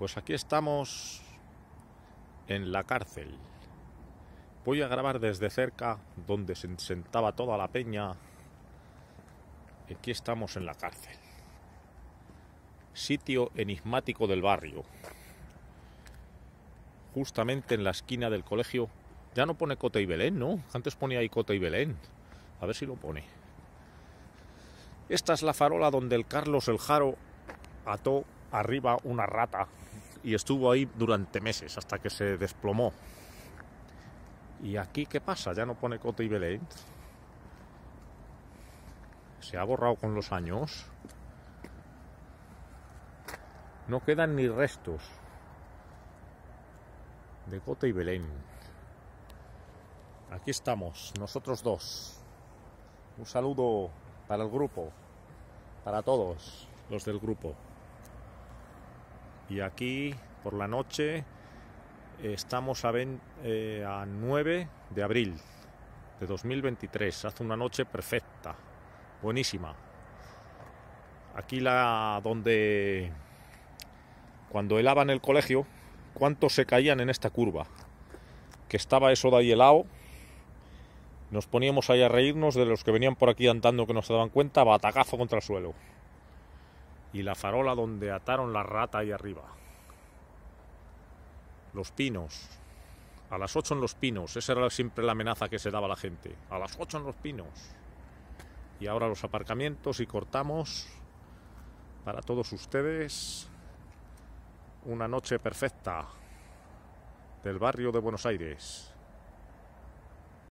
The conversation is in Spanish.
Pues aquí estamos en la cárcel. Voy a grabar desde cerca donde se sentaba toda la peña. Aquí estamos en la cárcel. Sitio enigmático del barrio. Justamente en la esquina del colegio. Ya no pone Cote y Belén, ¿no? Antes ponía ahí cota y Belén. A ver si lo pone. Esta es la farola donde el Carlos el Jaro ató arriba una rata y estuvo ahí durante meses hasta que se desplomó. ¿Y aquí qué pasa? Ya no pone Cote y Belén. Se ha borrado con los años. No quedan ni restos de Cote y Belén. Aquí estamos, nosotros dos. Un saludo para el grupo, para todos los del grupo y aquí por la noche estamos a, 9 eh, de abril de 2023. Hace una noche perfecta, buenísima. Aquí la donde cuando helaban el colegio, cuántos se caían en esta curva, que estaba eso de ahí helado. Nos poníamos ahí a reírnos de los que venían por aquí andando que no se daban cuenta, batacazo contra el suelo y la farola donde ataron la rata ahí arriba. Los pinos. A las ocho en los pinos. Esa era siempre la amenaza que se daba a la gente. A las ocho en los pinos. Y ahora los aparcamientos y cortamos para todos ustedes una noche perfecta del barrio de Buenos Aires.